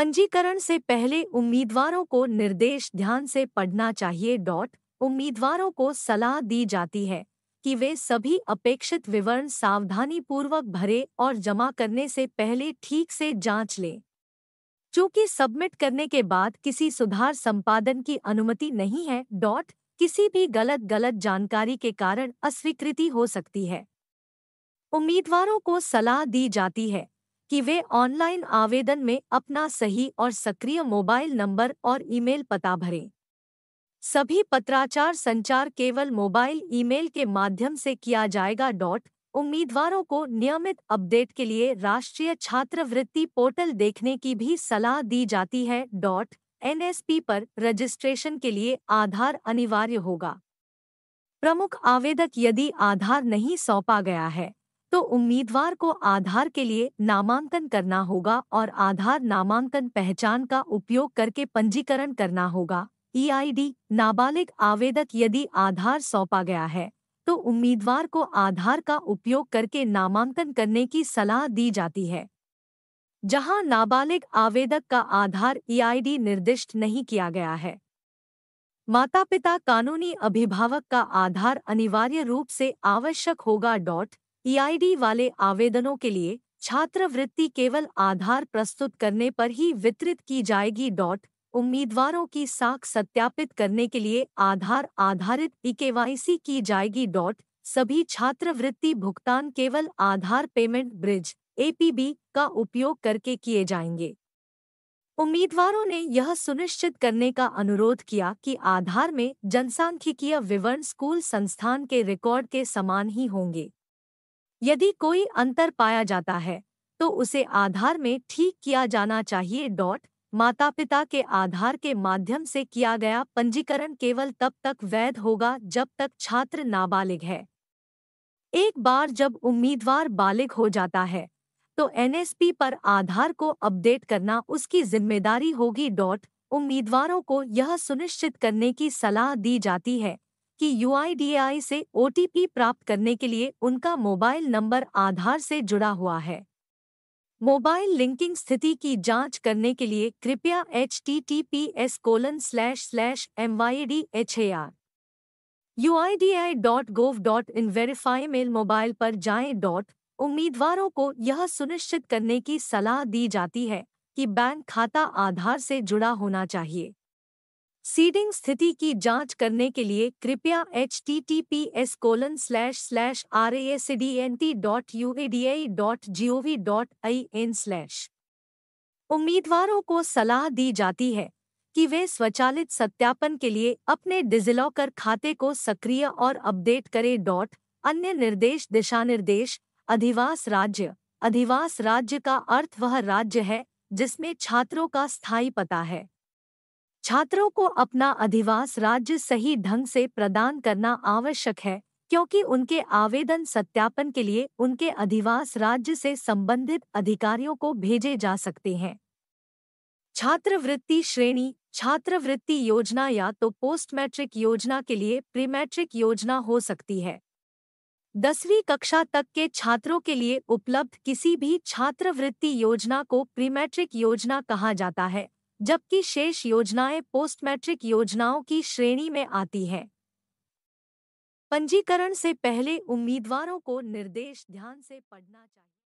पंजीकरण से पहले उम्मीदवारों को निर्देश ध्यान से पढ़ना चाहिए डॉट उम्मीदवारों को सलाह दी जाती है कि वे सभी अपेक्षित विवरण सावधानीपूर्वक भरे और जमा करने से पहले ठीक से जांच लें चूंकि सबमिट करने के बाद किसी सुधार संपादन की अनुमति नहीं है डॉट किसी भी गलत गलत जानकारी के कारण अस्वीकृति हो सकती है उम्मीदवारों को सलाह दी जाती है कि वे ऑनलाइन आवेदन में अपना सही और सक्रिय मोबाइल नंबर और ईमेल पता भरें सभी पत्राचार संचार केवल मोबाइल ईमेल के माध्यम से किया जाएगा डॉट उम्मीदवारों को नियमित अपडेट के लिए राष्ट्रीय छात्रवृत्ति पोर्टल देखने की भी सलाह दी जाती है डॉट एनएसपी पर रजिस्ट्रेशन के लिए आधार अनिवार्य होगा प्रमुख आवेदक यदि आधार नहीं सौंपा गया है तो उम्मीदवार को आधार के लिए नामांकन करना होगा और आधार नामांकन पहचान का उपयोग करके पंजीकरण करना होगा ईआईडी e नाबालिग आवेदक यदि आधार सौंपा गया है तो उम्मीदवार को आधार का उपयोग करके नामांकन करने की सलाह दी जाती है जहां नाबालिग आवेदक का आधार ईआईडी e निर्दिष्ट नहीं किया गया है माता पिता कानूनी अभिभावक का आधार अनिवार्य रूप से आवश्यक होगा डॉट ईआईडी e वाले आवेदनों के लिए छात्रवृत्ति केवल आधार प्रस्तुत करने पर ही वितरित की जाएगी डॉट उम्मीदवारों की साख सत्यापित करने के लिए आधार आधारित ईकेवाईसी की जाएगी डॉट सभी छात्रवृत्ति भुगतान केवल आधार पेमेंट ब्रिज एपीबी का उपयोग करके किए जाएंगे उम्मीदवारों ने यह सुनिश्चित करने का अनुरोध किया कि आधार में जनसांख्यिकीय विवरण स्कूल संस्थान के रिकॉर्ड के समान ही होंगे यदि कोई अंतर पाया जाता है तो उसे आधार में ठीक किया जाना चाहिए डॉट माता पिता के आधार के माध्यम से किया गया पंजीकरण केवल तब तक वैध होगा जब तक छात्र नाबालिग है एक बार जब उम्मीदवार बालिग हो जाता है तो एनएसपी पर आधार को अपडेट करना उसकी जिम्मेदारी होगी डॉट उम्मीदवारों को यह सुनिश्चित करने की सलाह दी जाती है कि यूआईडीएआई से ओटीपी प्राप्त करने के लिए उनका मोबाइल नंबर आधार से जुड़ा हुआ है मोबाइल लिंकिंग स्थिति की जांच करने के लिए कृपया H T T P S colon slash slash M Y D H A R U I D I dot gov dot in verify mail mobile पर जाए डॉट उम्मीदवारों को यह सुनिश्चित करने की सलाह दी जाती है कि बैंक खाता आधार से जुड़ा होना चाहिए सीडिंग स्थिति की जांच करने के लिए कृपया H T T P S colon slash slash R A S D N T dot U A D I dot G O V dot I N slash उम्मीदवारों को सलाह दी जाती है कि वे स्वचालित सत्यापन के लिए अपने डिजिलॉकर खाते को सक्रिय और अपडेट करें डॉट अन्य निर्देश दिशा निर्देश अधिवास राज्य अधिवास राज्य का अर्थ वह राज्य है जिसमें छात्रों का स्थायी पता है छात्रों को अपना अधिवास राज्य सही ढंग से प्रदान करना आवश्यक है क्योंकि उनके आवेदन सत्यापन के लिए उनके अधिवास राज्य से संबंधित अधिकारियों को भेजे जा सकते हैं छात्रवृत्ति श्रेणी छात्रवृत्ति योजना या तो पोस्ट मैट्रिक योजना के लिए प्रीमैट्रिक योजना हो सकती है दसवीं कक्षा तक के छात्रों के लिए उपलब्ध किसी भी छात्रवृत्ति योजना को प्रीमैट्रिक योजना कहा जाता है जबकि शेष योजनाएं पोस्ट मैट्रिक योजनाओं की श्रेणी में आती हैं पंजीकरण से पहले उम्मीदवारों को निर्देश ध्यान से पढ़ना चाहिए